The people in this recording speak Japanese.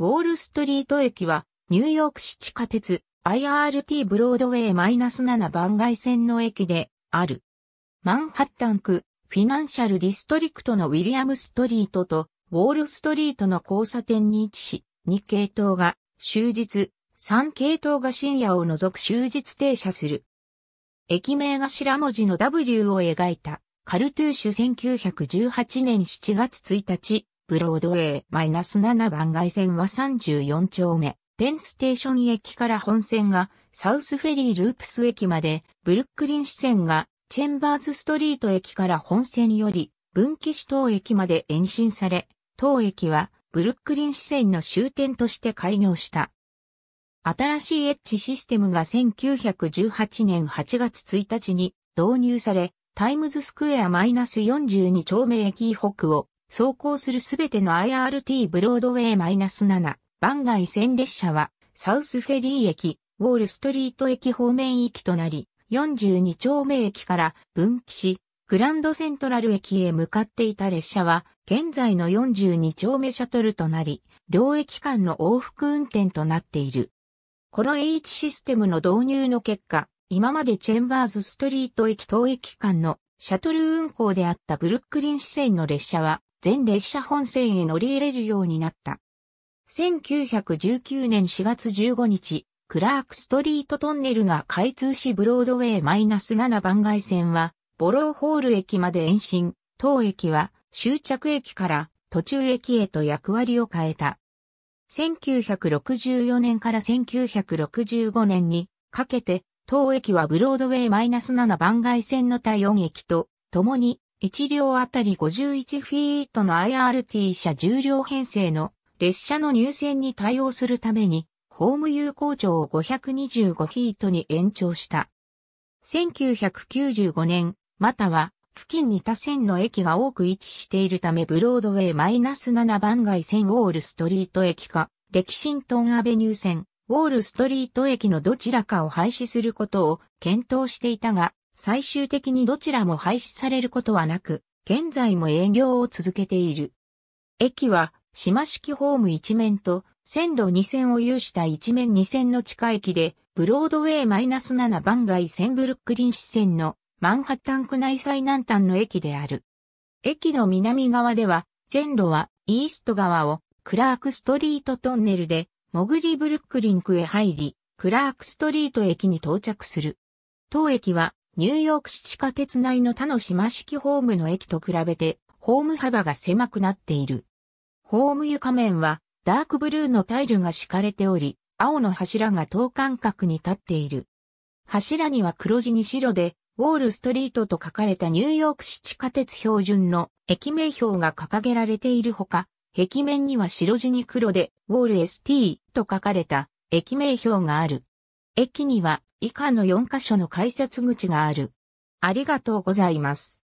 ウォールストリート駅は、ニューヨーク市地下鉄 IRT ブロードウェイ -7 番外線の駅である。マンハッタン区フィナンシャルディストリクトのウィリアムストリートとウォールストリートの交差点に位置し、2系統が終日、3系統が深夜を除く終日停車する。駅名頭文字の W を描いたカルトゥーシュ1918年7月1日ブロードウェイ -7 番外線は34丁目、ペンステーション駅から本線がサウスフェリーループス駅まで、ブルックリン支線がチェンバーズストリート駅から本線より分岐市東駅まで延伸され、当駅はブルックリン支線の終点として開業した。新しいエッジシステムが1918年8月1日に導入され、タイムズスクエア -42 丁目駅北を走行するすべての IRT ブロードウェイ -7 番外線列車はサウスフェリー駅、ウォールストリート駅方面行きとなり、42丁目駅から分岐し、グランドセントラル駅へ向かっていた列車は、現在の42丁目シャトルとなり、両駅間の往復運転となっている。この H システムの導入の結果、今までチェンバーズストリート駅等駅間のシャトル運行であったブルックリン支線の列車は、全列車本線へ乗り入れるようになった。1919年4月15日、クラークストリートトンネルが開通しブロードウェイマイナス -7 番外線は、ボローホール駅まで延伸、当駅は終着駅から途中駅へと役割を変えた。1964年から1965年にかけて、当駅はブロードウェイマイナス -7 番外線の対応駅と、共に1両あたり51フィートの IRT 車10両編成の列車の入線に対応するために、ホーム有効長を525フィートに延長した。1995年、または、付近に他線の駅が多く位置しているためブロードウェイマイナス -7 番街線ウォールストリート駅か、レキシントンアベニュー線、ウォールストリート駅のどちらかを廃止することを検討していたが、最終的にどちらも廃止されることはなく、現在も営業を続けている。駅は、島式ホーム一面と、線路二線を有した一面二線の地下駅で、ブロードウェイマイナス -7 番街線ブルックリン支線のマンハッタン区内最南端の駅である。駅の南側では、線路はイースト側をクラークストリートトンネルで、モグリブルックリン区へ入り、クラークストリート駅に到着する。当駅はニューヨーク市地下鉄内の他の島式ホームの駅と比べて、ホーム幅が狭くなっている。ホーム床面は、ダークブルーのタイルが敷かれており、青の柱が等間隔に立っている。柱には黒地に白で、ウォールストリートと書かれたニューヨーク市地下鉄標準の駅名標が掲げられているほか、壁面には白地に黒で、ウォール ST と書かれた駅名標がある。駅には以下の4箇所の改札口がある。ありがとうございます。